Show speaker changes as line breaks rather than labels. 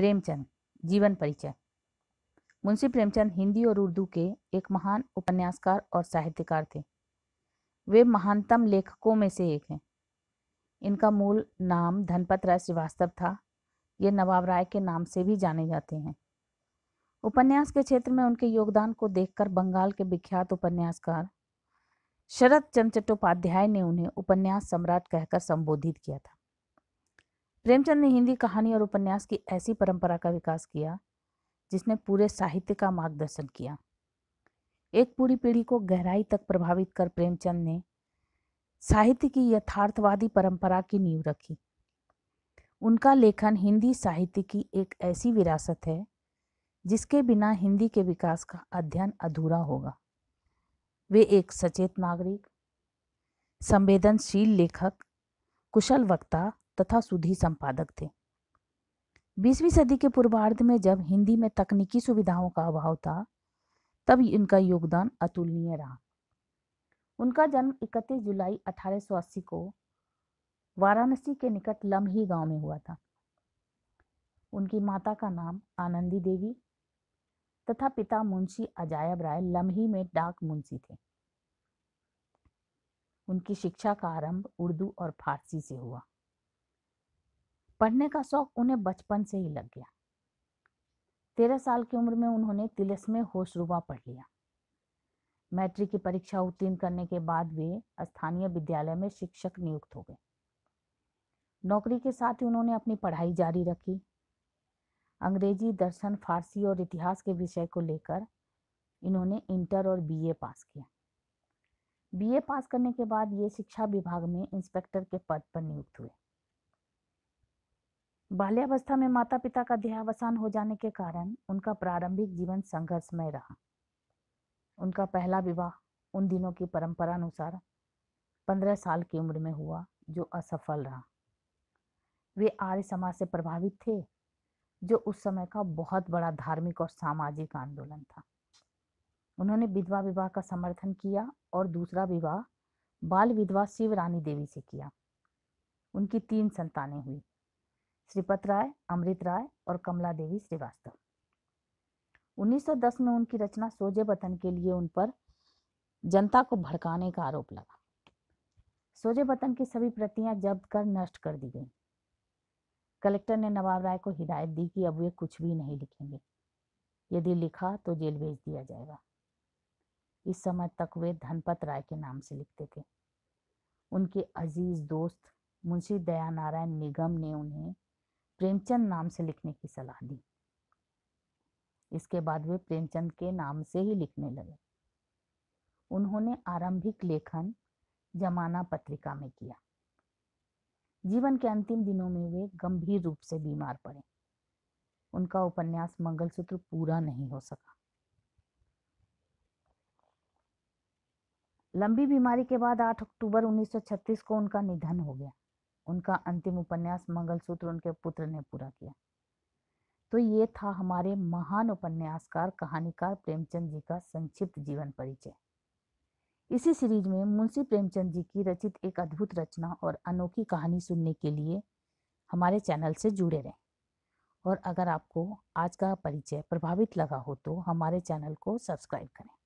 प्रेमचंद जीवन परिचय मुंशी प्रेमचंद हिंदी और उर्दू के एक महान उपन्यासकार और साहित्यकार थे वे महानतम लेखकों में से एक हैं इनका मूल नाम धनपत राय श्रीवास्तव था ये नवाब राय के नाम से भी जाने जाते हैं उपन्यास के क्षेत्र में उनके योगदान को देखकर बंगाल के विख्यात उपन्यासकार शरद चंद्र चट्टोपाध्याय ने उन्हें उपन्यास सम्राट कहकर संबोधित किया था प्रेमचंद ने हिंदी कहानी और उपन्यास की ऐसी परंपरा का विकास किया जिसने पूरे साहित्य का मार्गदर्शन किया एक पूरी पीढ़ी को गहराई तक प्रभावित कर प्रेमचंद ने साहित्य की यथार्थवादी परंपरा की नींव रखी उनका लेखन हिंदी साहित्य की एक ऐसी विरासत है जिसके बिना हिंदी के विकास का अध्ययन अधूरा होगा वे एक सचेत नागरिक संवेदनशील लेखक कुशल वक्ता तथा सुधी संपादक थे बीसवीं सदी के पूर्वार्ध में जब हिंदी में तकनीकी सुविधाओं का अभाव था तब इनका योगदान अतुलनीय रहा उनका जन्म 31 जुलाई 1880 को वाराणसी के निकट लम्ही गांव में हुआ था उनकी माता का नाम आनंदी देवी तथा पिता मुंशी अजायब राय लम्ही में डाक मुंशी थे उनकी शिक्षा का आरंभ उर्दू और फारसी से हुआ पढ़ने का शौक उन्हें बचपन से ही लग गया तेरह साल की उम्र में उन्होंने तिलस में होशरुबा पढ़ लिया मैट्रिक की परीक्षा उत्तीर्ण करने के बाद वे स्थानीय विद्यालय में शिक्षक नियुक्त हो गए नौकरी के साथ ही उन्होंने अपनी पढ़ाई जारी रखी अंग्रेजी दर्शन फारसी और इतिहास के विषय को लेकर इन्होंने इंटर और बीए पास किया बीए पास करने के बाद ये शिक्षा विभाग में इंस्पेक्टर के पद पर नियुक्त हुए बाल्यावस्था में माता पिता का देहावसान हो जाने के कारण उनका प्रारंभिक जीवन संघर्षमय रहा उनका पहला विवाह उन दिनों की परंपरा अनुसार पंद्रह साल की उम्र में हुआ जो असफल रहा वे आर्य समाज से प्रभावित थे जो उस समय का बहुत बड़ा धार्मिक और सामाजिक आंदोलन था उन्होंने विधवा विवाह का समर्थन किया और दूसरा विवाह बाल विधवा शिव रानी देवी से किया उनकी तीन संतानें हुई श्रीपत राय अमृत राय और कमला देवी श्रीवास्तव 1910 में उनकी रचना सोजे बतन के लिए उन पर जनता को भड़काने का आरोप लगा सोजे बतन की सभी प्रतियां जब्त कर नष्ट कर दी गई कलेक्टर ने नवाब राय को हिदायत दी कि अब वे कुछ भी नहीं लिखेंगे यदि लिखा तो जेल भेज दिया जाएगा इस समय तक वे धनपत राय के नाम से लिखते थे उनके अजीज दोस्त मुंशी दया नारायण निगम ने उन्हें प्रेमचंद नाम से लिखने की सलाह दी इसके बाद वे प्रेमचंद के नाम से ही लिखने लगे उन्होंने आरंभिक लेखन जमाना पत्रिका में किया जीवन के अंतिम दिनों में वे गंभीर रूप से बीमार पड़े उनका उपन्यास मंगलसूत्र पूरा नहीं हो सका लंबी बीमारी के बाद 8 अक्टूबर 1936 को उनका निधन हो गया उनका अंतिम उपन्यास मंगलसूत्र उनके पुत्र ने पूरा किया तो ये था हमारे महान उपन्यासकार कहानीकार प्रेमचंद जी का संक्षिप्त जीवन परिचय इसी सीरीज में मुंशी प्रेमचंद जी की रचित एक अद्भुत रचना और अनोखी कहानी सुनने के लिए हमारे चैनल से जुड़े रहें और अगर आपको आज का परिचय प्रभावित लगा हो तो हमारे चैनल को सब्सक्राइब करें